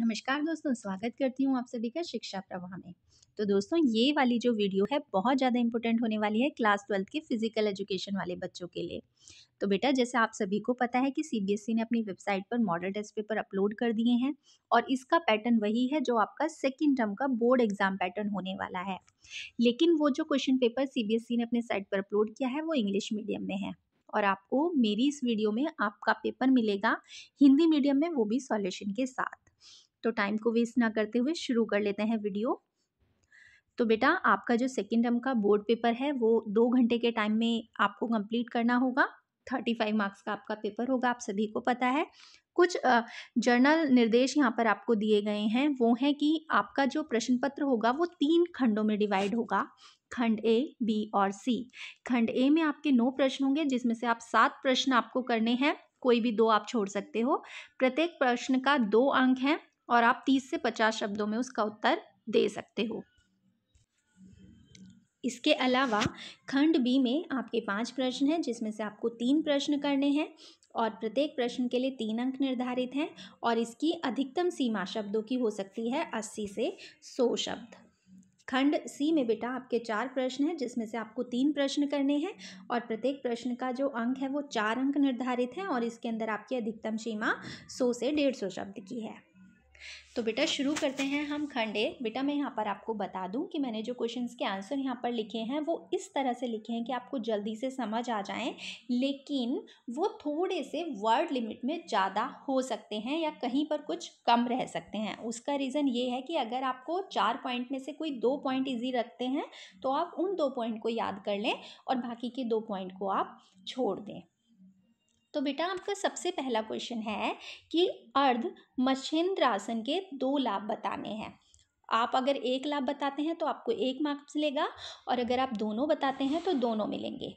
नमस्कार दोस्तों स्वागत करती हूँ आप सभी का शिक्षा प्रवाह में तो दोस्तों ये वाली जो वीडियो है बहुत ज़्यादा इंपॉर्टेंट होने वाली है क्लास ट्वेल्थ के फिजिकल एजुकेशन वाले बच्चों के लिए तो बेटा जैसे आप सभी को पता है कि सीबीएसई e ने अपनी वेबसाइट पर मॉडल टेस्ट पेपर अपलोड कर दिए हैं और इसका पैटर्न वही है जो आपका सेकेंड टर्म का बोर्ड एग्जाम पैटर्न होने वाला है लेकिन वो जो क्वेश्चन पेपर सी ने अपने साइट पर अपलोड किया है वो इंग्लिश मीडियम में है और आपको मेरी इस वीडियो में आपका पेपर मिलेगा हिंदी मीडियम में वो भी सॉल्यूशन के साथ तो टाइम को वेस्ट ना करते हुए शुरू कर लेते हैं वीडियो तो बेटा आपका जो सेकेंड टर्म का बोर्ड पेपर है वो दो घंटे के टाइम में आपको कंप्लीट करना होगा थर्टी फाइव मार्क्स का आपका पेपर होगा आप सभी को पता है कुछ जर्नल निर्देश यहाँ पर आपको दिए गए हैं वो है कि आपका जो प्रश्न पत्र होगा वो तीन खंडों में डिवाइड होगा खंड ए बी और सी खंड ए में आपके नौ प्रश्न होंगे जिसमें से आप सात प्रश्न आपको करने हैं कोई भी दो आप छोड़ सकते हो प्रत्येक प्रश्न का दो अंक है और आप तीस से पचास शब्दों में उसका उत्तर दे सकते हो इसके अलावा खंड बी में आपके पांच प्रश्न हैं जिसमें से आपको तीन प्रश्न करने हैं और प्रत्येक प्रश्न के लिए तीन अंक निर्धारित हैं और इसकी अधिकतम सीमा शब्दों की हो सकती है अस्सी से सौ शब्द खंड सी में बेटा आपके चार प्रश्न हैं जिसमें से आपको तीन प्रश्न करने हैं और प्रत्येक प्रश्न का जो अंक है वो चार अंक निर्धारित हैं और इसके अंदर आपकी अधिकतम सीमा सौ से डेढ़ सौ शब्द की है तो बेटा शुरू करते हैं हम खंड बेटा मैं यहाँ पर आपको बता दूँ कि मैंने जो क्वेश्चन के आंसर यहाँ पर लिखे हैं वो इस तरह से लिखे हैं कि आपको जल्दी से समझ आ जाएं लेकिन वो थोड़े से वर्ड लिमिट में ज़्यादा हो सकते हैं या कहीं पर कुछ कम रह सकते हैं उसका रीज़न ये है कि अगर आपको चार पॉइंट में से कोई दो पॉइंट ईजी रखते हैं तो आप उन दो पॉइंट को याद कर लें और बाकी के दो पॉइंट को आप छोड़ दें तो बेटा आपका सबसे पहला क्वेश्चन है कि अर्ध मच्छिंद्रासन के दो लाभ बताने हैं आप अगर एक लाभ बताते हैं तो आपको एक मार्क्स मिलेगा और अगर आप दोनों बताते हैं तो दोनों मिलेंगे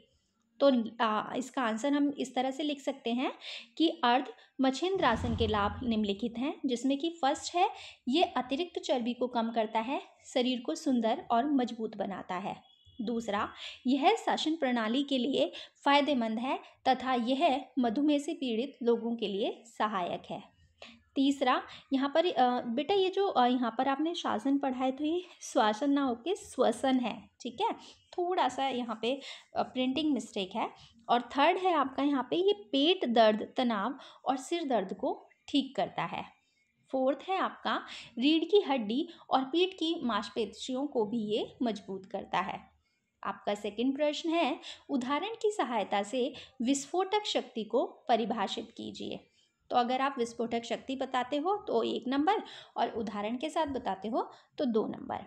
तो आ, इसका आंसर हम इस तरह से लिख सकते हैं कि अर्ध मच्छिंद्रासन के लाभ निम्नलिखित हैं जिसमें कि फर्स्ट है ये अतिरिक्त चर्बी को कम करता है शरीर को सुंदर और मजबूत बनाता है दूसरा यह शासन प्रणाली के लिए फायदेमंद है तथा यह मधुमेह से पीड़ित लोगों के लिए सहायक है तीसरा यहाँ पर बेटा ये जो यहाँ पर आपने शासन पढ़ा है तो ये श्वासन ना होके श्वसन है ठीक है थोड़ा सा यहाँ पे प्रिंटिंग मिस्टेक है और थर्ड है आपका यहाँ पे ये पेट दर्द तनाव और सिर दर्द को ठीक करता है फोर्थ है आपका रीढ़ की हड्डी और पीठ की मांसपेशियों को भी ये मजबूत करता है आपका सेकंड प्रश्न है उदाहरण की सहायता से विस्फोटक शक्ति को परिभाषित कीजिए तो अगर आप विस्फोटक शक्ति बताते हो तो एक नंबर और उदाहरण के साथ बताते हो तो दो नंबर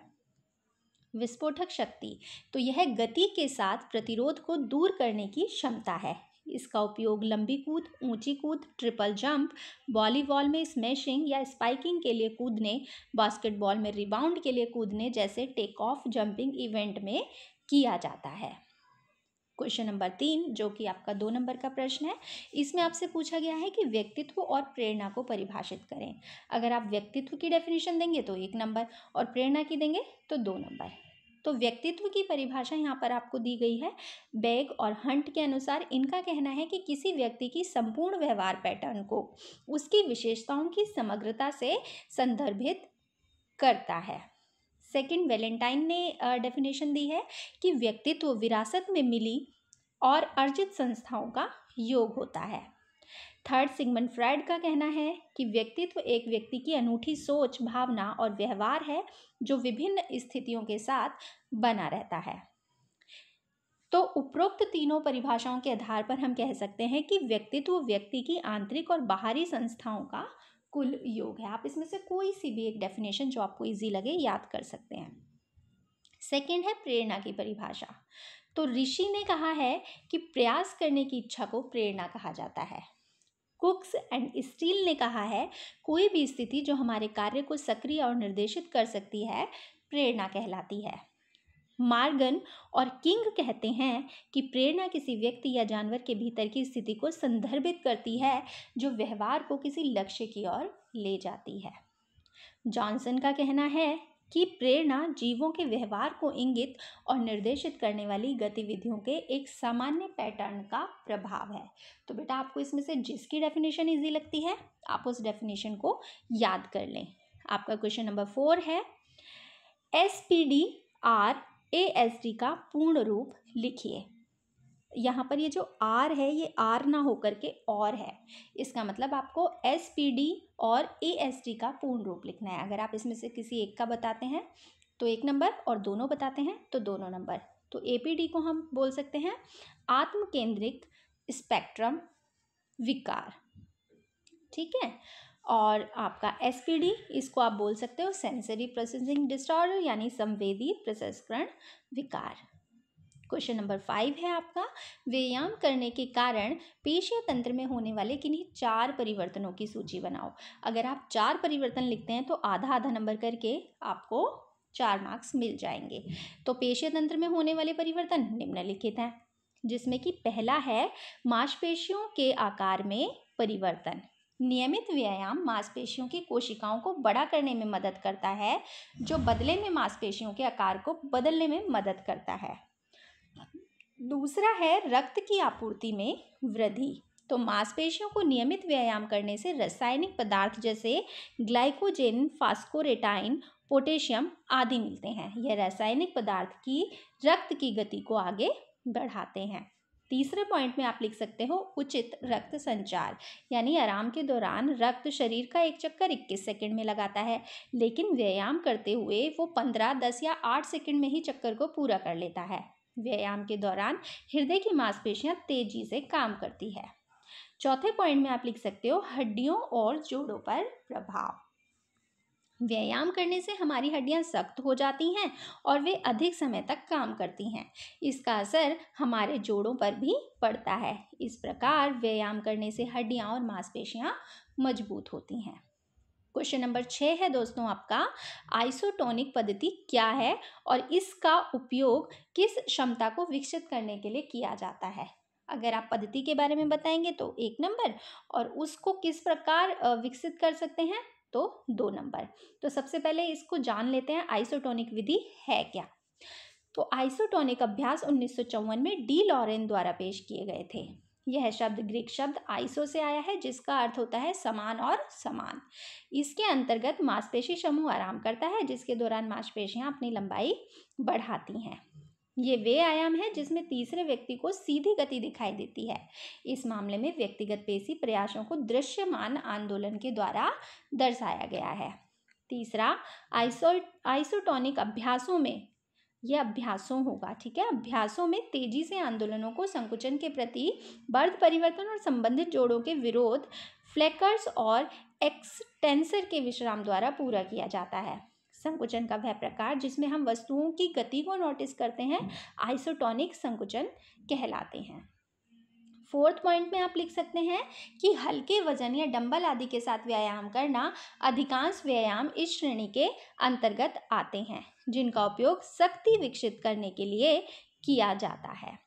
विस्फोटक शक्ति तो यह गति के साथ प्रतिरोध को दूर करने की क्षमता है इसका उपयोग लंबी कूद ऊंची कूद ट्रिपल जंप वॉलीबॉल में स्मैशिंग या स्पाइकिंग के लिए कूदने बास्केटबॉल में रिबाउंड के लिए कूदने जैसे टेक ऑफ जंपिंग इवेंट में किया जाता है क्वेश्चन नंबर तीन जो कि आपका दो नंबर का प्रश्न है इसमें आपसे पूछा गया है कि व्यक्तित्व और प्रेरणा को परिभाषित करें अगर आप व्यक्तित्व की डेफिनेशन देंगे तो एक नंबर और प्रेरणा की देंगे तो दो नंबर तो व्यक्तित्व की परिभाषा यहाँ पर आपको दी गई है बैग और हंट के अनुसार इनका कहना है कि किसी व्यक्ति की संपूर्ण व्यवहार पैटर्न को उसकी विशेषताओं की समग्रता से संदर्भित करता है सेकंड वैलेंटाइन ने डेफिनेशन दी है कि व्यक्तित्व विरासत में मिली और अर्जित संस्थाओं का योग होता है थर्ड सिगमन फ्राइड का कहना है कि व्यक्तित्व एक व्यक्ति की अनूठी सोच भावना और व्यवहार है जो विभिन्न स्थितियों के साथ बना रहता है तो उपरोक्त तीनों परिभाषाओं के आधार पर हम कह सकते हैं कि व्यक्तित्व व्यक्ति की आंतरिक और बाहरी संस्थाओं का कुल योग है आप इसमें से कोई सी भी एक डेफिनेशन जो आपको इजी लगे याद कर सकते हैं सेकेंड है प्रेरणा की परिभाषा तो ऋषि ने कहा है कि प्रयास करने की इच्छा को प्रेरणा कहा जाता है कुक्स एंड स्टील ने कहा है कोई भी स्थिति जो हमारे कार्य को सक्रिय और निर्देशित कर सकती है प्रेरणा कहलाती है मार्गन और किंग कहते हैं कि प्रेरणा किसी व्यक्ति या जानवर के भीतर की स्थिति को संदर्भित करती है जो व्यवहार को किसी लक्ष्य की ओर ले जाती है जॉनसन का कहना है कि प्रेरणा जीवों के व्यवहार को इंगित और निर्देशित करने वाली गतिविधियों के एक सामान्य पैटर्न का प्रभाव है तो बेटा आपको इसमें से जिसकी डेफिनेशन इजी लगती है आप उस डेफिनेशन को याद कर लें आपका क्वेश्चन नंबर फोर है S P D R A S D का पूर्ण रूप लिखिए यहाँ पर ये जो आर है ये आर ना होकर के और है इसका मतलब आपको एस पी डी और ए एस डी का पूर्ण रूप लिखना है अगर आप इसमें से किसी एक का बताते हैं तो एक नंबर और दोनों बताते हैं तो दोनों नंबर तो ए पी डी को हम बोल सकते हैं आत्मकेंद्रित स्पेक्ट्रम विकार ठीक है और आपका एस इसको आप बोल सकते हो सेंसरी प्रोसेसिंग डिसऑर्डर यानी संवेदी प्रसंस्करण विकार क्वेश्चन नंबर फाइव है आपका व्यायाम करने के कारण पेशीय तंत्र में होने वाले किन्हीं चार परिवर्तनों की सूची बनाओ अगर आप चार परिवर्तन लिखते हैं तो आधा आधा नंबर करके आपको चार मार्क्स मिल जाएंगे तो पेशीय तंत्र में होने वाले परिवर्तन निम्नलिखित हैं जिसमें कि पहला है मांसपेशियों के आकार में परिवर्तन नियमित व्यायाम मांसपेशियों की कोशिकाओं को बड़ा करने में मदद करता है जो बदले में मांसपेशियों के आकार को बदलने में मदद करता है दूसरा है रक्त की आपूर्ति में वृद्धि तो मांसपेशियों को नियमित व्यायाम करने से रासायनिक पदार्थ जैसे ग्लाइकोजेन फास्कोरेटाइन पोटेशियम आदि मिलते हैं यह रासायनिक पदार्थ की रक्त की गति को आगे बढ़ाते हैं तीसरे पॉइंट में आप लिख सकते हो उचित रक्त संचार यानी आराम के दौरान रक्त शरीर का एक चक्कर 21 सेकंड में लगाता है लेकिन व्यायाम करते हुए वो 15, 10 या 8 सेकंड में ही चक्कर को पूरा कर लेता है व्यायाम के दौरान हृदय की मांसपेशियां तेजी से काम करती है चौथे पॉइंट में आप लिख सकते हो हड्डियों और जोड़ों पर प्रभाव व्यायाम करने से हमारी हड्डियां सख्त हो जाती हैं और वे अधिक समय तक काम करती हैं इसका असर हमारे जोड़ों पर भी पड़ता है इस प्रकार व्यायाम करने से हड्डियां और मांसपेशियां मजबूत होती हैं क्वेश्चन नंबर छः है दोस्तों आपका आइसोटोनिक पद्धति क्या है और इसका उपयोग किस क्षमता को विकसित करने के लिए किया जाता है अगर आप पद्धति के बारे में बताएंगे तो एक नंबर और उसको किस प्रकार विकसित कर सकते हैं तो दो नंबर तो सबसे पहले इसको जान लेते हैं आइसोटोनिक विधि है क्या तो आइसोटोनिक अभ्यास उन्नीस में डी लॉरेन द्वारा पेश किए गए थे यह शब्द ग्रीक शब्द आइसो से आया है जिसका अर्थ होता है समान और समान इसके अंतर्गत मांसपेशी समूह आराम करता है जिसके दौरान मांसपेशियां अपनी लंबाई बढ़ाती हैं ये वे आयाम है जिसमें तीसरे व्यक्ति को सीधी गति दिखाई देती है इस मामले में व्यक्तिगत पेशी प्रयासों को दृश्यमान आंदोलन के द्वारा दर्शाया गया है तीसरा आइसो आइसोटोनिक अभ्यासों में यह अभ्यासों होगा ठीक है अभ्यासों में तेजी से आंदोलनों को संकुचन के प्रति बर्ध परिवर्तन और संबंधित जोड़ों के विरोध फ्लैकर्स और एक्सटेंसर के विश्राम द्वारा पूरा किया जाता है संकुचन का वह प्रकार जिसमें हम वस्तुओं की गति को नोटिस करते हैं आइसोटोनिक संकुचन कहलाते हैं फोर्थ पॉइंट में आप लिख सकते हैं कि हल्के वजन या डंबल आदि के साथ व्यायाम करना अधिकांश व्यायाम इस श्रेणी के अंतर्गत आते हैं जिनका उपयोग शक्ति विकसित करने के लिए किया जाता है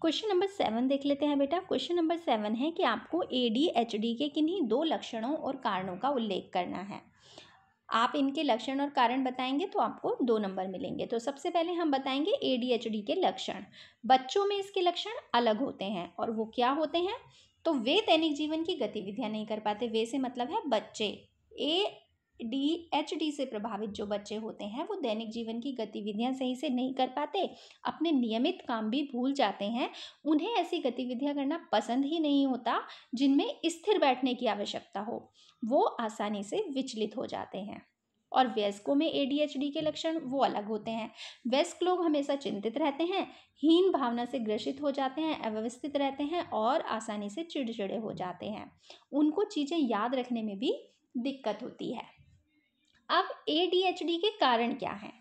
क्वेश्चन नंबर सेवन देख लेते हैं बेटा क्वेश्चन नंबर सेवन है कि आपको ए डी एच डी के किन्हीं दो लक्षणों और कारणों का उल्लेख करना है आप इनके लक्षण और कारण बताएंगे तो आपको दो नंबर मिलेंगे तो सबसे पहले हम बताएंगे ए डी एच डी के लक्षण बच्चों में इसके लक्षण अलग होते हैं और वो क्या होते हैं तो वे दैनिक जीवन की गतिविधियाँ नहीं कर पाते वे से मतलब है बच्चे ए डी एच डी से प्रभावित जो बच्चे होते हैं वो दैनिक जीवन की गतिविधियां सही से नहीं कर पाते अपने नियमित काम भी भूल जाते हैं उन्हें ऐसी गतिविधियां करना पसंद ही नहीं होता जिनमें स्थिर बैठने की आवश्यकता हो वो आसानी से विचलित हो जाते हैं और वयस्कों में ए डी डी एच के लक्षण वो अलग होते हैं वयस्क लोग हमेशा चिंतित रहते हैं हीन भावना से ग्रसित हो जाते हैं अव्यवस्थित रहते हैं और आसानी से चिड़चिड़े हो जाते हैं उनको चीज़ें याद रखने में भी दिक्कत होती है ए के कारण क्या हैं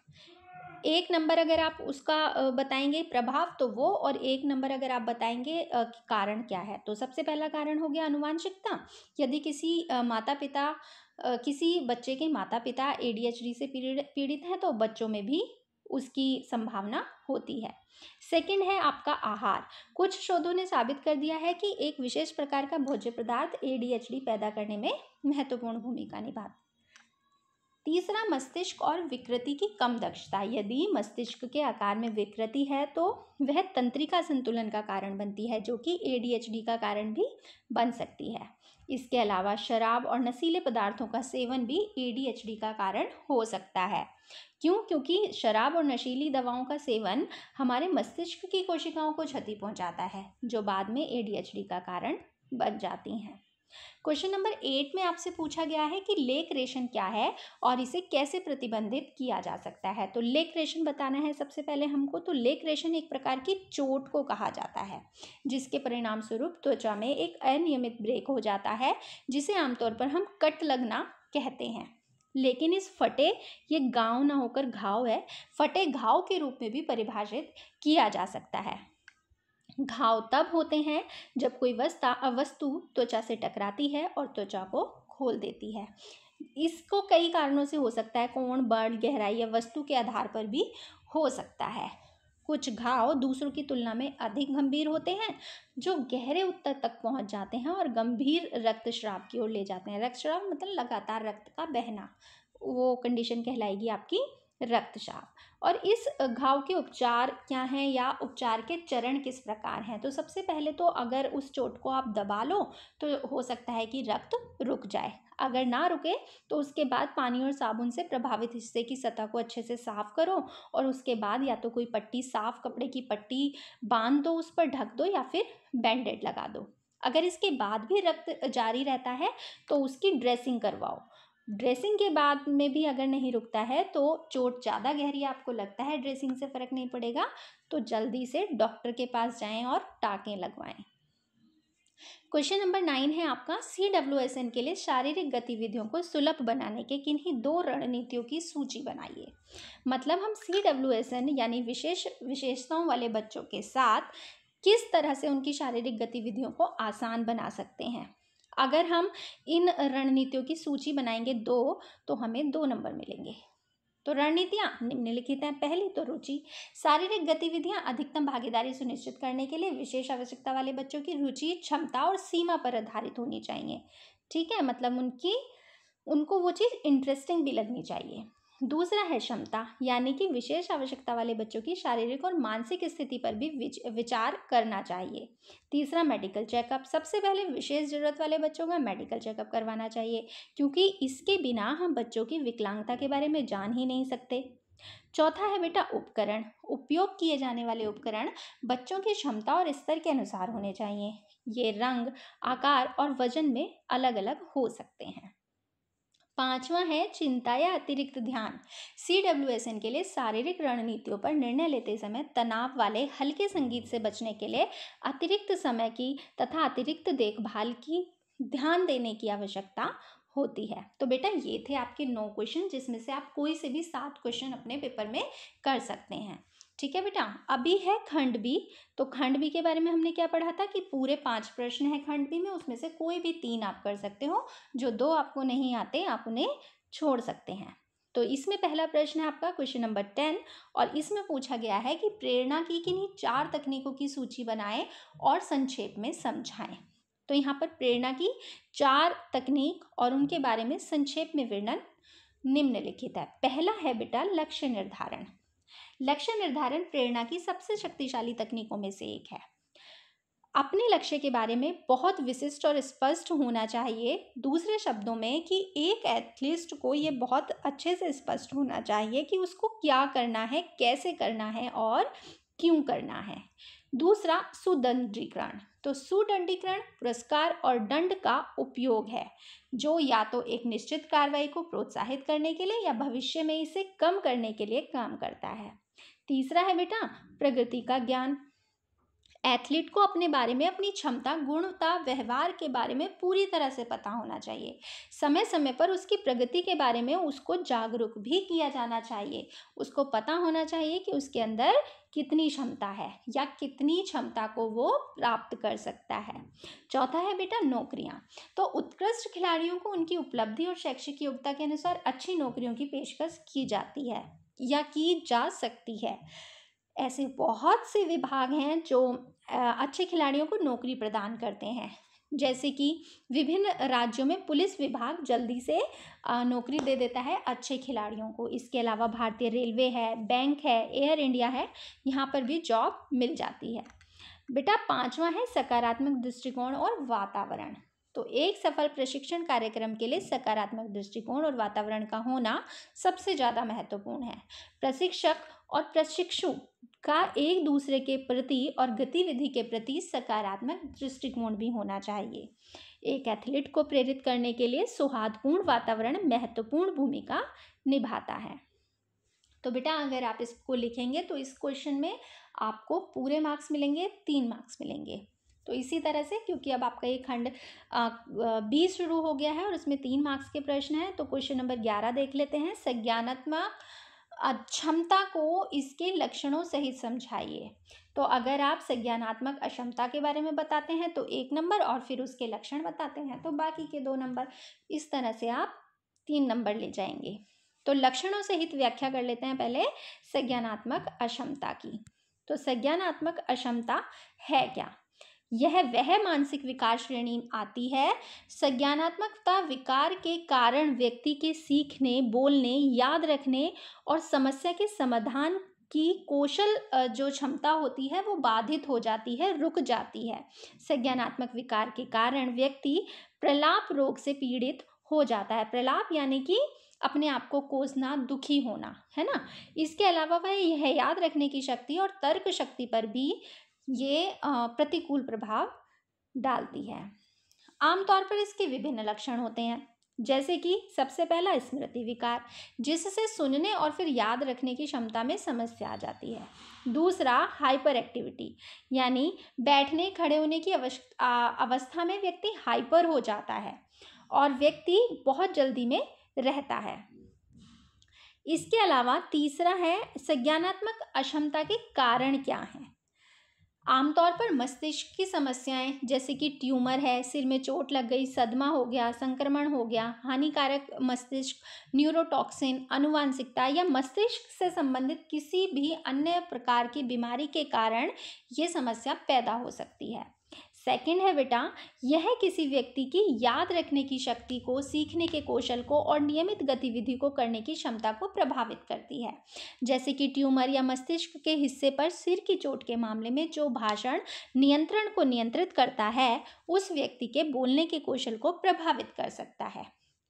एक नंबर अगर आप उसका बताएंगे प्रभाव तो वो और एक नंबर अगर आप बताएंगे कारण क्या है तो सबसे पहला कारण हो गया अनुवांशिकता यदि किसी माता पिता किसी बच्चे के माता पिता एडीएचडी से पीड़ित हैं तो बच्चों में भी उसकी संभावना होती है सेकंड है आपका आहार कुछ शोधों ने साबित कर दिया है कि एक विशेष प्रकार का भोज्य पदार्थ एडीएचडी पैदा करने में महत्वपूर्ण भूमिका निभाता तीसरा मस्तिष्क और विकृति की कम दक्षता यदि मस्तिष्क के आकार में विकृति है तो वह तंत्रिका संतुलन का कारण बनती है जो कि एडीएचडी का कारण भी बन सकती है इसके अलावा शराब और नशीले पदार्थों का सेवन भी एडीएचडी का कारण हो सकता है क्यों क्योंकि शराब और नशीली दवाओं का सेवन हमारे मस्तिष्क की कोशिकाओं को क्षति पहुँचाता है जो बाद में ए का कारण बन जाती हैं क्वेश्चन नंबर एट में आपसे पूछा गया है कि लेक रेशन क्या है और इसे कैसे प्रतिबंधित किया जा सकता है तो लेक रेशन बताना है सबसे पहले हमको तो लेक रेशन एक प्रकार की चोट को कहा जाता है जिसके परिणाम स्वरूप त्वचा में एक अनियमित ब्रेक हो जाता है जिसे आमतौर पर हम कट लगना कहते हैं लेकिन इस फटे ये गाँव ना होकर घाव है फटे घाव के रूप में भी परिभाषित किया जा सकता है घाव तब होते हैं जब कोई वस्ता वस्तु त्वचा से टकराती है और त्वचा को खोल देती है इसको कई कारणों से हो सकता है कोण बर्ड गहराई या वस्तु के आधार पर भी हो सकता है कुछ घाव दूसरों की तुलना में अधिक गंभीर होते हैं जो गहरे उत्तर तक पहुंच जाते हैं और गंभीर रक्तस्राव की ओर ले जाते हैं रक्तस्राव मतलब लगातार रक्त का बहना वो कंडीशन कहलाएगी आपकी रक्तचाप और इस घाव के उपचार क्या हैं या उपचार के चरण किस प्रकार हैं तो सबसे पहले तो अगर उस चोट को आप दबा लो तो हो सकता है कि रक्त रुक जाए अगर ना रुके तो उसके बाद पानी और साबुन से प्रभावित हिस्से की सतह को अच्छे से साफ करो और उसके बाद या तो कोई पट्टी साफ कपड़े की पट्टी बांध दो उस पर ढक दो या फिर बैंडेड लगा दो अगर इसके बाद भी रक्त जारी रहता है तो उसकी ड्रेसिंग करवाओ ड्रेसिंग के बाद में भी अगर नहीं रुकता है तो चोट ज़्यादा गहरी आपको लगता है ड्रेसिंग से फ़र्क नहीं पड़ेगा तो जल्दी से डॉक्टर के पास जाएं और टाँकें लगवाएं क्वेश्चन नंबर नाइन है आपका सी डब्ल्यू एस एन के लिए शारीरिक गतिविधियों को सुलभ बनाने के किन्हीं दो रणनीतियों की सूची बनाइए मतलब हम सी डब्ल्यू एस एन यानी विशेष विशेषताओं वाले बच्चों के साथ किस तरह से उनकी शारीरिक गतिविधियों को आसान बना सकते हैं अगर हम इन रणनीतियों की सूची बनाएंगे दो तो हमें दो नंबर मिलेंगे तो रणनीतियाँ निम्नलिखित हैं पहली तो रुचि शारीरिक गतिविधियाँ अधिकतम भागीदारी सुनिश्चित करने के लिए विशेष आवश्यकता वाले बच्चों की रुचि क्षमता और सीमा पर आधारित होनी चाहिए ठीक है मतलब उनकी उनको वो चीज़ इंटरेस्टिंग भी लगनी चाहिए दूसरा है क्षमता यानी कि विशेष आवश्यकता वाले बच्चों की शारीरिक और मानसिक स्थिति पर भी विच, विचार करना चाहिए तीसरा मेडिकल चेकअप सबसे पहले विशेष ज़रूरत वाले बच्चों का मेडिकल चेकअप करवाना चाहिए क्योंकि इसके बिना हम बच्चों की विकलांगता के बारे में जान ही नहीं सकते चौथा है बेटा उपकरण उपयोग किए जाने वाले उपकरण बच्चों की क्षमता और स्तर के अनुसार होने चाहिए ये रंग आकार और वजन में अलग अलग हो सकते हैं पांचवा है चिंता या अतिरिक्त ध्यान सी डब्ल्यू एस एन के लिए शारीरिक रणनीतियों पर निर्णय लेते समय तनाव वाले हल्के संगीत से बचने के लिए अतिरिक्त समय की तथा अतिरिक्त देखभाल की ध्यान देने की आवश्यकता होती है तो बेटा ये थे आपके नौ क्वेश्चन जिसमें से आप कोई से भी सात क्वेश्चन अपने पेपर में कर सकते हैं ठीक है बेटा अभी है खंड बी तो खंड बी के बारे में हमने क्या पढ़ा था कि पूरे पांच प्रश्न है खंड बी में उसमें से कोई भी तीन आप कर सकते हो जो दो आपको नहीं आते आप उन्हें छोड़ सकते हैं तो इसमें पहला प्रश्न है आपका क्वेश्चन नंबर टेन और इसमें पूछा गया है कि प्रेरणा की किन्हीं चार तकनीकों की सूची बनाएं और संक्षेप में समझाएं तो यहाँ पर प्रेरणा की चार तकनीक और उनके बारे में संक्षेप में वर्णन निम्नलिखित है पहला है बेटा लक्ष्य निर्धारण लक्ष्य निर्धारण प्रेरणा की सबसे शक्तिशाली तकनीकों में से एक है अपने लक्ष्य के बारे में बहुत विशिष्ट और स्पष्ट होना चाहिए दूसरे शब्दों में कि एक एथलीस्ट को ये बहुत अच्छे से स्पष्ट होना चाहिए कि उसको क्या करना है कैसे करना है और क्यों करना है दूसरा सुदंडीकरण तो सुदंडीकरण पुरस्कार और दंड का उपयोग है जो या तो एक निश्चित कार्रवाई को प्रोत्साहित करने के लिए या भविष्य में इसे कम करने के लिए काम करता है तीसरा है बेटा प्रगति का ज्ञान एथलीट को अपने बारे में अपनी क्षमता गुणता व्यवहार के बारे में पूरी तरह से पता होना चाहिए समय समय पर उसकी प्रगति के बारे में उसको जागरूक भी किया जाना चाहिए उसको पता होना चाहिए कि उसके अंदर कितनी क्षमता है या कितनी क्षमता को वो प्राप्त कर सकता है चौथा है बेटा नौकरियाँ तो उत्कृष्ट खिलाड़ियों को उनकी उपलब्धि और शैक्षिक योग्यता के अनुसार अच्छी नौकरियों की पेशकश की जाती है या की जा सकती है ऐसे बहुत से विभाग हैं जो अच्छे खिलाड़ियों को नौकरी प्रदान करते हैं जैसे कि विभिन्न राज्यों में पुलिस विभाग जल्दी से नौकरी दे देता है अच्छे खिलाड़ियों को इसके अलावा भारतीय रेलवे है बैंक है एयर इंडिया है यहाँ पर भी जॉब मिल जाती है बेटा पांचवा है सकारात्मक दृष्टिकोण और वातावरण तो एक सफल प्रशिक्षण कार्यक्रम के लिए सकारात्मक दृष्टिकोण और वातावरण का होना सबसे ज़्यादा महत्वपूर्ण है प्रशिक्षक और प्रशिक्षु का एक दूसरे के प्रति और गतिविधि के प्रति सकारात्मक दृष्टिकोण भी होना चाहिए एक एथलीट को प्रेरित करने के लिए सौहार्दपूर्ण वातावरण महत्वपूर्ण भूमिका निभाता है तो बेटा अगर आप इसको लिखेंगे तो इस क्वेश्चन में आपको पूरे मार्क्स मिलेंगे तीन मार्क्स मिलेंगे तो इसी तरह से क्योंकि अब आपका ये खंड बी शुरू हो गया है और इसमें तीन मार्क्स के प्रश्न हैं तो क्वेश्चन नंबर ग्यारह देख लेते हैं संज्ञानात्मक अक्षमता को इसके लक्षणों सहित समझाइए तो अगर आप संज्ञानात्मक अक्षमता के बारे में बताते हैं तो एक नंबर और फिर उसके लक्षण बताते हैं तो बाकी के दो नंबर इस तरह से आप तीन नंबर ले जाएंगे तो लक्षणों सहित व्याख्या कर लेते हैं पहले संज्ञानात्मक अक्षमता की तो संज्ञानात्मक अक्षमता है क्या यह वह मानसिक विकार श्रेणी आती है संज्ञानात्मकता विकार के कारण व्यक्ति के सीखने बोलने याद रखने और समस्या के समाधान की कौशल जो क्षमता होती है वो बाधित हो जाती है रुक जाती है संज्ञानात्मक विकार के कारण व्यक्ति प्रलाप रोग से पीड़ित हो जाता है प्रलाप यानी कि अपने आप को कोसना दुखी होना है ना इसके अलावा वह यह याद रखने की शक्ति और तर्क शक्ति पर भी ये प्रतिकूल प्रभाव डालती है आमतौर पर इसके विभिन्न लक्षण होते हैं जैसे कि सबसे पहला स्मृति विकार जिससे सुनने और फिर याद रखने की क्षमता में समस्या आ जाती है दूसरा हाइपर एक्टिविटी यानी बैठने खड़े होने की अवस्था में व्यक्ति हाइपर हो जाता है और व्यक्ति बहुत जल्दी में रहता है इसके अलावा तीसरा है संज्ञानात्मक अक्षमता के कारण क्या हैं आमतौर पर मस्तिष्क की समस्याएं जैसे कि ट्यूमर है सिर में चोट लग गई सदमा हो गया संक्रमण हो गया हानिकारक मस्तिष्क न्यूरोटॉक्सिन अनुवांशिकता या मस्तिष्क से संबंधित किसी भी अन्य प्रकार की बीमारी के कारण ये समस्या पैदा हो सकती है सेकंड है बेटा यह किसी व्यक्ति की याद रखने की शक्ति को सीखने के कौशल को और नियमित गतिविधि को करने की क्षमता को प्रभावित करती है जैसे कि ट्यूमर या मस्तिष्क के हिस्से पर सिर की चोट के मामले में जो भाषण नियंत्रण को नियंत्रित करता है उस व्यक्ति के बोलने के कौशल को प्रभावित कर सकता है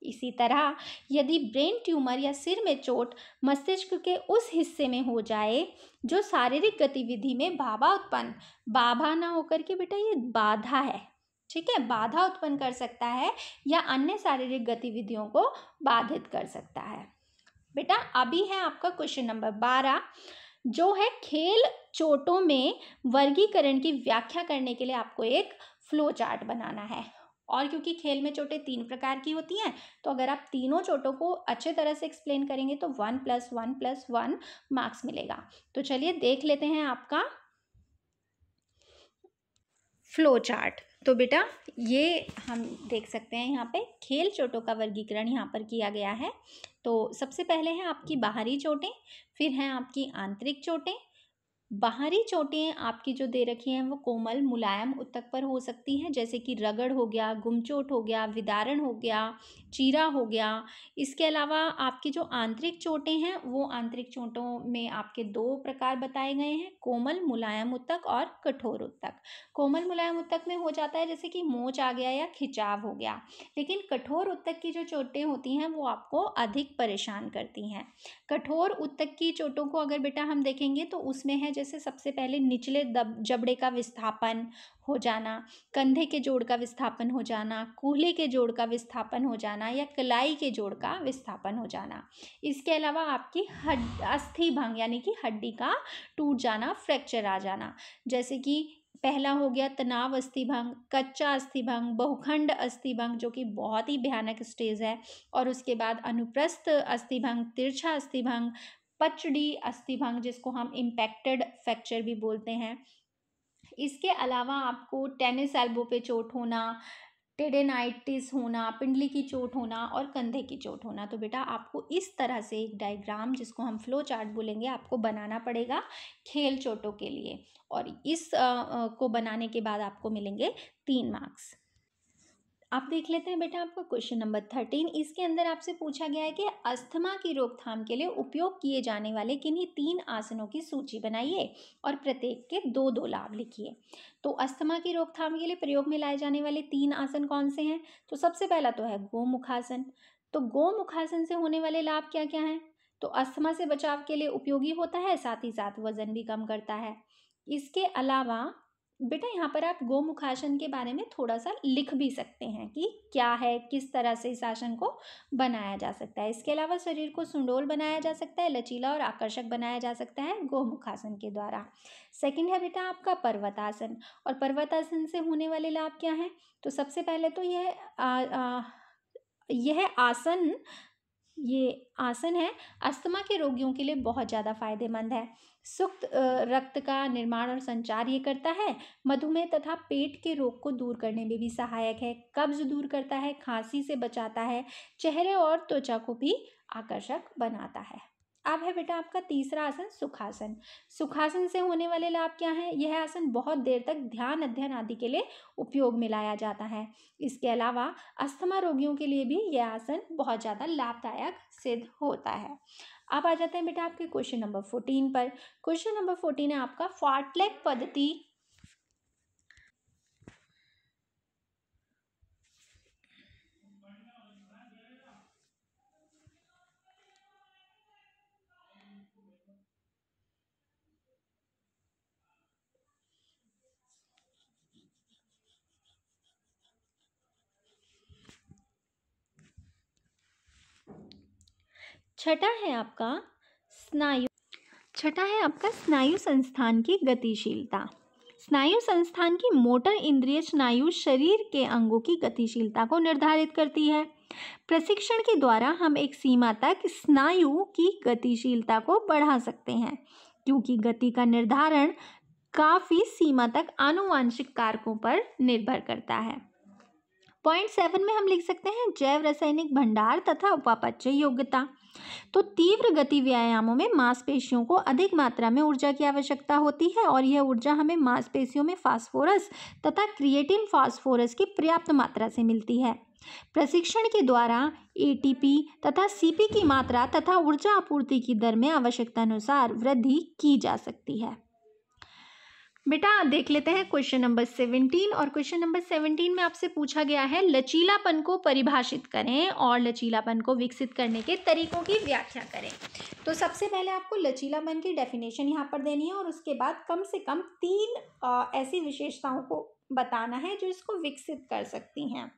इसी तरह यदि ब्रेन ट्यूमर या सिर में चोट मस्तिष्क के उस हिस्से में हो जाए जो शारीरिक गतिविधि में बाबा उत्पन्न बाबा ना होकर के बेटा ये बाधा है ठीक है बाधा उत्पन्न कर सकता है या अन्य शारीरिक गतिविधियों को बाधित कर सकता है बेटा अभी है आपका क्वेश्चन नंबर बारह जो है खेल चोटों में वर्गीकरण की व्याख्या करने के लिए आपको एक फ्लो चार्ट बनाना है और क्योंकि खेल में चोटें तीन प्रकार की होती हैं तो अगर आप तीनों चोटों को अच्छे तरह से एक्सप्लेन करेंगे तो one plus one plus one marks मिलेगा तो चलिए देख लेते हैं आपका फ्लो चार्ट तो बेटा ये हम देख सकते हैं यहाँ पे खेल चोटों का वर्गीकरण यहाँ पर किया गया है तो सबसे पहले हैं आपकी बाहरी चोटें फिर हैं आपकी आंतरिक चोटें बाहरी चोटें आपकी जो दे रखी हैं वो कोमल मुलायम उत्तक पर हो सकती हैं जैसे कि रगड़ हो गया गुमचोट हो गया विदारण हो गया चीरा हो गया इसके अलावा आपकी जो आंतरिक चोटें हैं वो आंतरिक चोटों में आपके दो प्रकार बताए गए हैं कोमल मुलायम उत्तक और कठोर उत्तक कोमल मुलायम उत्तक में हो जाता है जैसे कि मोच आ गया या खिंचाव हो गया लेकिन कठोर उत्तक की जो चोटें होती हैं वो आपको अधिक परेशान करती हैं कठोर उत्तक की चोटों को अगर बेटा हम देखेंगे तो उसमें है जैसे सबसे पहले निचले दब जबड़े का विस्थापन हो जाना कंधे के जोड़ का विस्थापन हो जाना कूल्हे के जोड़ का विस्थापन हो जाना या कलाई के जोड़ का विस्थापन हो जाना इसके अलावा आपकी हड अस्थि भंग यानी कि हड्डी का टूट जाना फ्रैक्चर आ जाना जैसे कि पहला हो गया तनाव अस्थिभंग कच्चा अस्थिभंग बहुखंड अस्थिभंग जो कि बहुत ही भयानक स्टेज है और उसके बाद अनुप्रस्थ अस्थिभंग तिरछा अस्थिभंग पचड़ी अस्थिभंग जिसको हम इम्पैक्टेड फ्रैक्चर भी बोलते हैं इसके अलावा आपको टेनिस एल्बो पे चोट होना टेडेनाइटिस होना पिंडली की चोट होना और कंधे की चोट होना तो बेटा आपको इस तरह से एक डायग्राम जिसको हम फ्लो चार्ट बोलेंगे आपको बनाना पड़ेगा खेल चोटों के लिए और इस आ, को बनाने के बाद आपको मिलेंगे तीन मार्क्स आप देख लेते हैं बेटा आपका क्वेश्चन नंबर थर्टीन इसके अंदर आपसे पूछा गया है कि अस्थमा की रोकथाम के लिए उपयोग किए जाने वाले किन्हीं तीन आसनों की सूची बनाइए और प्रत्येक के दो दो लाभ लिखिए तो अस्थमा की रोकथाम के लिए प्रयोग में लाए जाने वाले तीन आसन कौन से हैं तो सबसे पहला तो है गोमुखासन तो गोमुखासन से होने वाले लाभ क्या क्या हैं तो अस्थमा से बचाव के लिए उपयोगी होता है साथ ही साथ वजन भी कम करता है इसके अलावा बेटा यहाँ पर आप गोमुखासन के बारे में थोड़ा सा लिख भी सकते हैं कि क्या है किस तरह से इस आसन को बनाया जा सकता है इसके अलावा शरीर को सुंडोल बनाया जा सकता है लचीला और आकर्षक बनाया जा सकता है गोमुखासन के द्वारा सेकंड है बेटा आपका पर्वतासन और पर्वतासन से होने वाले लाभ क्या हैं तो सबसे पहले तो यह यह आसन ये आसन है अस्थमा के रोगियों के लिए बहुत ज़्यादा फायदेमंद है सुक्त रक्त का निर्माण और संचार ये करता है मधुमेह तथा पेट के रोग को दूर करने में भी सहायक है कब्ज दूर करता है खांसी से बचाता है चेहरे और त्वचा को भी आकर्षक बनाता है अब है बेटा आपका तीसरा आसन सुखासन सुखासन से होने वाले लाभ क्या हैं यह आसन बहुत देर तक ध्यान अध्ययन आदि के लिए उपयोग में लाया जाता है इसके अलावा अस्थमा रोगियों के लिए भी यह आसन बहुत ज़्यादा लाभदायक सिद्ध होता है अब आ जाते हैं बेटा आपके क्वेश्चन नंबर फोर्टीन पर क्वेश्चन नंबर फोर्टीन है आपका फाटलेक पद्धति छठा है आपका स्नायु छठा है आपका स्नायु संस्थान की गतिशीलता स्नायु संस्थान की मोटर इंद्रिय स्नायु शरीर के अंगों की गतिशीलता को निर्धारित करती है प्रशिक्षण के द्वारा हम एक सीमा तक स्नायु की गतिशीलता को बढ़ा सकते हैं क्योंकि गति का निर्धारण काफ़ी सीमा तक आनुवांशिक कारकों पर निर्भर करता है पॉइंट सेवन में हम लिख सकते हैं जैव रासायनिक भंडार तथा उपापच्य योग्यता तो तीव्र गति व्यायामों में मांसपेशियों को अधिक मात्रा में ऊर्जा की आवश्यकता होती है और यह ऊर्जा हमें मांसपेशियों में फास्फोरस तथा क्रिएटिन फास्फोरस की पर्याप्त मात्रा से मिलती है प्रशिक्षण के द्वारा एटीपी तथा सीपी की मात्रा तथा ऊर्जा आपूर्ति की दर में आवश्यकतानुसार वृद्धि की जा सकती है बेटा देख लेते हैं क्वेश्चन नंबर सेवनटीन और क्वेश्चन नंबर सेवनटीन में आपसे पूछा गया है लचीलापन को परिभाषित करें और लचीलापन को विकसित करने के तरीकों की व्याख्या करें तो सबसे पहले आपको लचीलापन की डेफिनेशन यहाँ पर देनी है और उसके बाद कम से कम तीन ऐसी विशेषताओं को बताना है जो इसको विकसित कर सकती हैं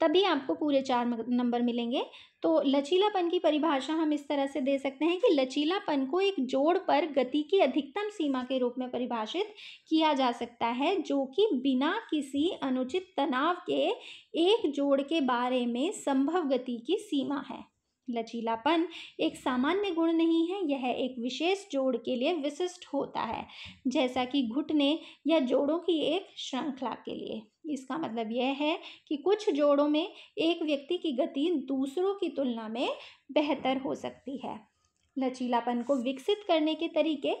तभी आपको पूरे चार नंबर मिलेंगे तो लचीलापन की परिभाषा हम इस तरह से दे सकते हैं कि लचीलापन को एक जोड़ पर गति की अधिकतम सीमा के रूप में परिभाषित किया जा सकता है जो कि बिना किसी अनुचित तनाव के एक जोड़ के बारे में संभव गति की सीमा है लचीलापन एक सामान्य गुण नहीं है यह एक विशेष जोड़ के लिए विशिष्ट होता है जैसा कि घुटने या जोड़ों की एक श्रृंखला के लिए इसका मतलब यह है कि कुछ जोड़ों में एक व्यक्ति की गति दूसरों की तुलना में बेहतर हो सकती है लचीलापन को विकसित करने के तरीके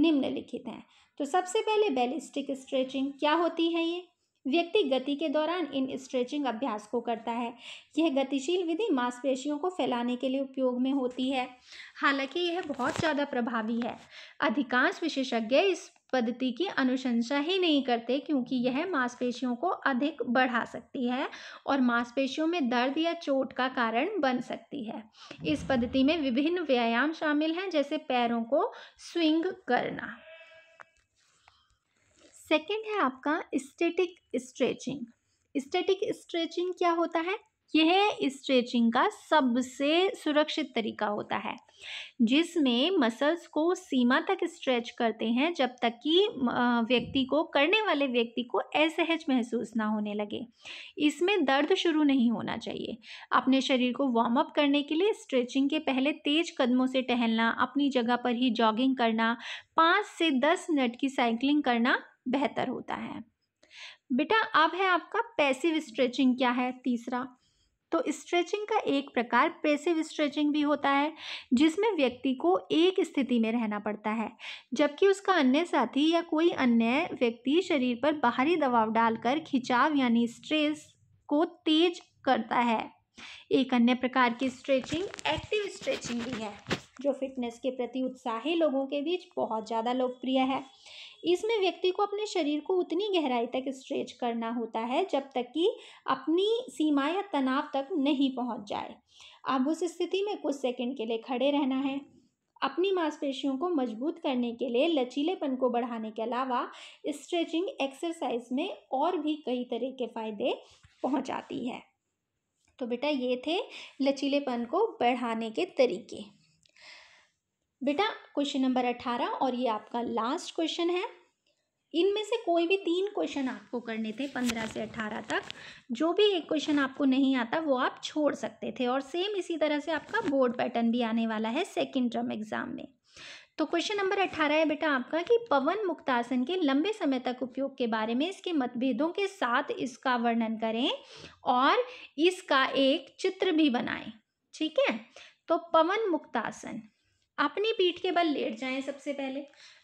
निम्नलिखित हैं तो सबसे पहले बैलिस्टिक स्ट्रेचिंग क्या होती है ये व्यक्ति गति के दौरान इन स्ट्रेचिंग अभ्यास को करता है यह गतिशील विधि मांसपेशियों को फैलाने के लिए उपयोग में होती है हालांकि यह बहुत ज़्यादा प्रभावी है अधिकांश विशेषज्ञ इस पद्धति की अनुशंसा ही नहीं करते क्योंकि यह मांसपेशियों को अधिक बढ़ा सकती है और मांसपेशियों में दर्द या चोट का कारण बन सकती है इस पद्धति में विभिन्न व्यायाम शामिल हैं जैसे पैरों को स्विंग करना सेकेंड है आपका स्टेटिक स्ट्रेचिंग स्टेटिक स्ट्रेचिंग क्या होता है यह स्ट्रेचिंग का सबसे सुरक्षित तरीका होता है जिसमें मसल्स को सीमा तक स्ट्रेच करते हैं जब तक कि व्यक्ति को करने वाले व्यक्ति को असहज महसूस ना होने लगे इसमें दर्द शुरू नहीं होना चाहिए अपने शरीर को वार्म अप करने के लिए स्ट्रेचिंग के पहले तेज कदमों से टहलना अपनी जगह पर ही जॉगिंग करना पाँच से दस मिनट की साइकिलिंग करना बेहतर होता है बेटा अब है आपका पैसिव स्ट्रेचिंग क्या है तीसरा तो स्ट्रेचिंग का एक प्रकार पैसिव स्ट्रेचिंग भी होता है जिसमें व्यक्ति को एक स्थिति में रहना पड़ता है जबकि उसका अन्य साथी या कोई अन्य व्यक्ति शरीर पर बाहरी दबाव डालकर खिंचाव यानी स्ट्रेस को तेज करता है एक अन्य प्रकार की स्ट्रेचिंग एक्टिव स्ट्रेचिंग भी है जो फिटनेस के प्रति उत्साही लोगों के बीच बहुत ज़्यादा लोकप्रिय है इसमें व्यक्ति को अपने शरीर को उतनी गहराई तक स्ट्रेच करना होता है जब तक कि अपनी सीमा या तनाव तक नहीं पहुंच जाए अब उस स्थिति में कुछ सेकंड के लिए खड़े रहना है अपनी मांसपेशियों को मजबूत करने के लिए लचीलेपन को बढ़ाने के अलावा स्ट्रेचिंग एक्सरसाइज में और भी कई तरह के फायदे पहुँचाती है तो बेटा ये थे लचीलेपन को बढ़ाने के तरीके बेटा क्वेश्चन नंबर अठारह और ये आपका लास्ट क्वेश्चन है इनमें से कोई भी तीन क्वेश्चन आपको करने थे पंद्रह से अठारह तक जो भी एक क्वेश्चन आपको नहीं आता वो आप छोड़ सकते थे और सेम इसी तरह से आपका बोर्ड पैटर्न भी आने वाला है सेकेंड टर्म एग्जाम में तो क्वेश्चन नंबर अठारह है बेटा आपका कि पवन मुक्तासन के लंबे समय तक उपयोग के बारे में इसके मतभेदों के साथ इसका वर्णन करें और इसका एक चित्र भी बनाएं ठीक है तो पवन मुक्तासन अपनी पीठ के बल लेट जाएं सबसे पहले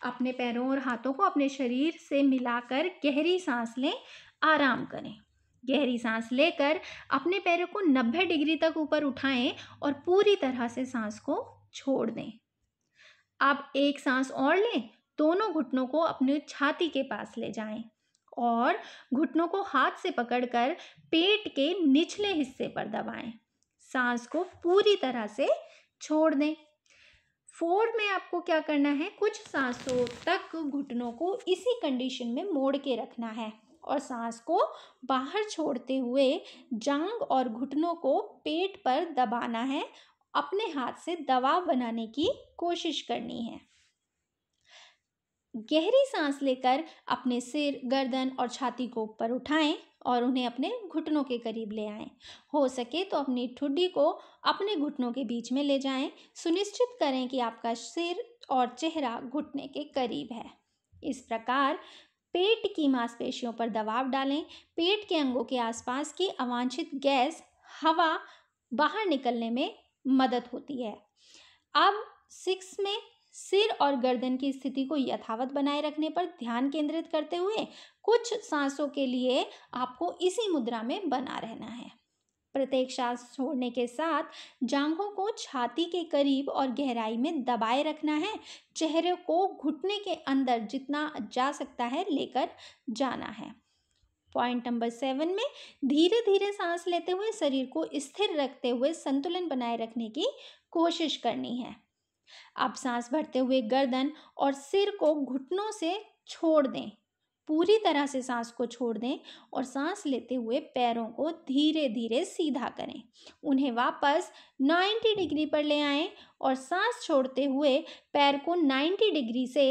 अपने पैरों और हाथों को अपने शरीर से मिलाकर गहरी सांस लें आराम करें गहरी सांस लेकर अपने पैरों को 90 डिग्री तक ऊपर उठाएं और पूरी तरह से सांस को छोड़ दें आप एक सांस और लें दोनों घुटनों को अपनी छाती के पास ले जाएं और घुटनों को हाथ से पकड़कर पेट के निचले हिस्से पर दबाएं सांस को पूरी तरह से छोड़ दें फोर में आपको क्या करना है कुछ सांसों तक घुटनों को इसी कंडीशन में मोड़ के रखना है और सांस को बाहर छोड़ते हुए जांग और घुटनों को पेट पर दबाना है अपने हाथ से दबाव बनाने की कोशिश करनी है गहरी सांस लेकर अपने सिर गर्दन और छाती को ऊपर उठाएं और उन्हें अपने घुटनों के करीब ले आएं। हो सके तो अपनी ठुड्डी को अपने घुटनों के बीच में ले जाएं। सुनिश्चित करें कि आपका सिर और चेहरा घुटने के करीब है इस प्रकार पेट की मांसपेशियों पर दबाव डालें पेट के अंगों के आसपास की अवांछित गैस हवा बाहर निकलने में मदद होती है अब सिक्स में सिर और गर्दन की स्थिति को यथावत बनाए रखने पर ध्यान केंद्रित करते हुए कुछ सांसों के लिए आपको इसी मुद्रा में बना रहना है प्रत्येक सांस छोड़ने के साथ जांघों को छाती के करीब और गहराई में दबाए रखना है चेहरे को घुटने के अंदर जितना जा सकता है लेकर जाना है पॉइंट नंबर सेवन में धीरे धीरे सांस लेते हुए शरीर को स्थिर रखते हुए संतुलन बनाए रखने की कोशिश करनी है आप सांस भरते हुए गर्दन और सिर को घुटनों से छोड़ दें पूरी तरह से सांस को छोड़ दें और सांस लेते हुए पैरों को धीरे धीरे सीधा करें उन्हें वापस 90 डिग्री पर ले आएं और सांस छोड़ते हुए पैर को 90 डिग्री से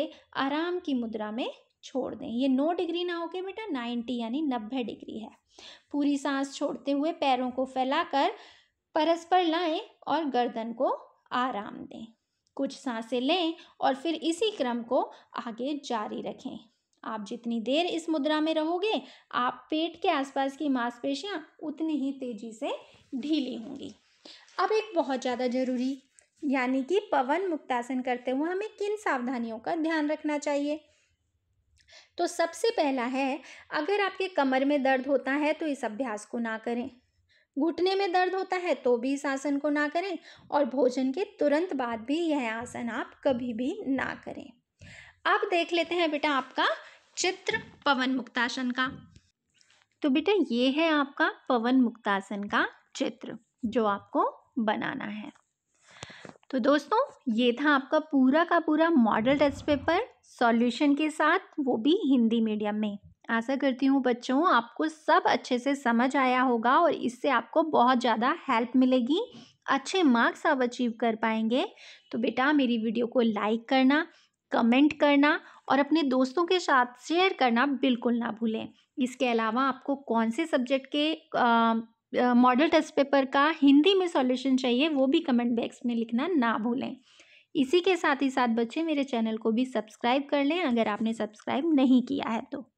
आराम की मुद्रा में छोड़ दें ये नौ डिग्री ना होके बेटा 90 यानी 90 डिग्री है पूरी सांस छोड़ते हुए पैरों को फैलाकर परस्पर लाएं और गर्दन को आराम दें कुछ सांसें लें और फिर इसी क्रम को आगे जारी रखें आप जितनी देर इस मुद्रा में रहोगे आप पेट के आसपास की मांसपेशियां उतनी ही तेजी से ढीली होंगी अब एक बहुत ज़्यादा ज़रूरी यानी कि पवन मुक्तासन करते हुए हमें किन सावधानियों का ध्यान रखना चाहिए तो सबसे पहला है अगर आपके कमर में दर्द होता है तो इस अभ्यास को ना करें घुटने में दर्द होता है तो भी इस आसन को ना करें और भोजन के तुरंत बाद भी यह आसन आप कभी भी ना करें अब देख लेते हैं बेटा आपका चित्र पवन मुक्तासन का तो बेटा ये है आपका पवन मुक्तासन का चित्र जो आपको बनाना है तो दोस्तों ये था आपका पूरा का पूरा मॉडल टेस्ट पेपर सॉल्यूशन के साथ वो भी हिंदी मीडियम में आशा करती हूँ बच्चों आपको सब अच्छे से समझ आया होगा और इससे आपको बहुत ज़्यादा हेल्प मिलेगी अच्छे मार्क्स आप अचीव कर पाएंगे तो बेटा मेरी वीडियो को लाइक करना कमेंट करना और अपने दोस्तों के साथ शेयर करना बिल्कुल ना भूलें इसके अलावा आपको कौन से सब्जेक्ट के मॉडल टेस्ट पेपर का हिंदी में सॉल्यूशन चाहिए वो भी कमेंट बॉक्स में लिखना ना भूलें इसी के साथ ही साथ बच्चे मेरे चैनल को भी सब्सक्राइब कर लें अगर आपने सब्सक्राइब नहीं किया है तो